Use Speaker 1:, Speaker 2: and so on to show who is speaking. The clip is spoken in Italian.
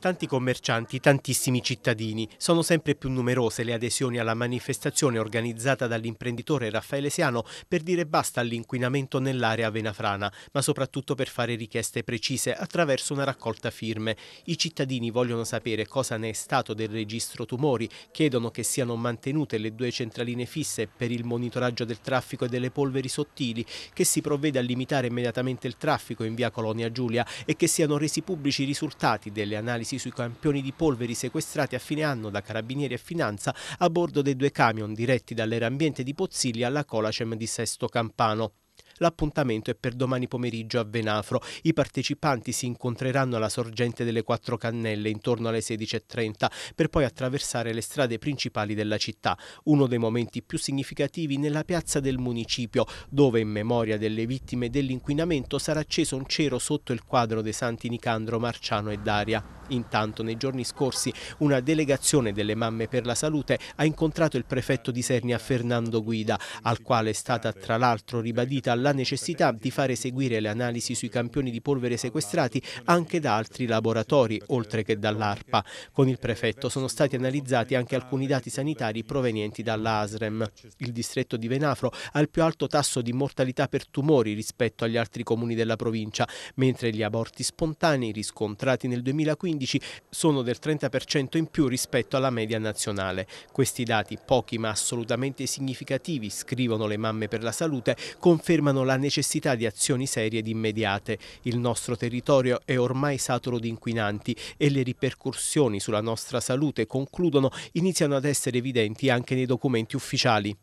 Speaker 1: Tanti commercianti, tantissimi cittadini. Sono sempre più numerose le adesioni alla manifestazione organizzata dall'imprenditore Raffaele Siano per dire basta all'inquinamento nell'area venafrana, ma soprattutto per fare richieste precise attraverso una raccolta firme. I cittadini vogliono sapere cosa ne è stato del registro tumori, chiedono che siano mantenute le due centraline fisse per il monitoraggio del traffico e delle polveri sottili, che si provveda a limitare immediatamente il traffico in via Colonia Giulia e che siano resi pubblici i risultati delle analisi sospesi sui campioni di polveri sequestrati a fine anno da Carabinieri e Finanza a bordo dei due camion diretti dall'erambiente di Pozziglia alla Colacem di Sesto Campano. L'appuntamento è per domani pomeriggio a Venafro. I partecipanti si incontreranno alla sorgente delle Quattro Cannelle intorno alle 16.30 per poi attraversare le strade principali della città, uno dei momenti più significativi nella piazza del municipio, dove in memoria delle vittime dell'inquinamento sarà acceso un cero sotto il quadro dei santi Nicandro, Marciano e Daria. Intanto nei giorni scorsi una delegazione delle mamme per la salute ha incontrato il prefetto di Sernia Fernando Guida, al quale è stata tra l'altro ribadita la necessità di fare seguire le analisi sui campioni di polvere sequestrati anche da altri laboratori, oltre che dall'ARPA. Con il prefetto sono stati analizzati anche alcuni dati sanitari provenienti dall'ASREM. Il distretto di Venafro ha il più alto tasso di mortalità per tumori rispetto agli altri comuni della provincia, mentre gli aborti spontanei riscontrati nel 2015 2015 sono del 30% in più rispetto alla media nazionale. Questi dati, pochi ma assolutamente significativi, scrivono le mamme per la salute, confermano la necessità di azioni serie ed immediate. Il nostro territorio è ormai saturo di inquinanti e le ripercussioni sulla nostra salute, concludono, iniziano ad essere evidenti anche nei documenti ufficiali.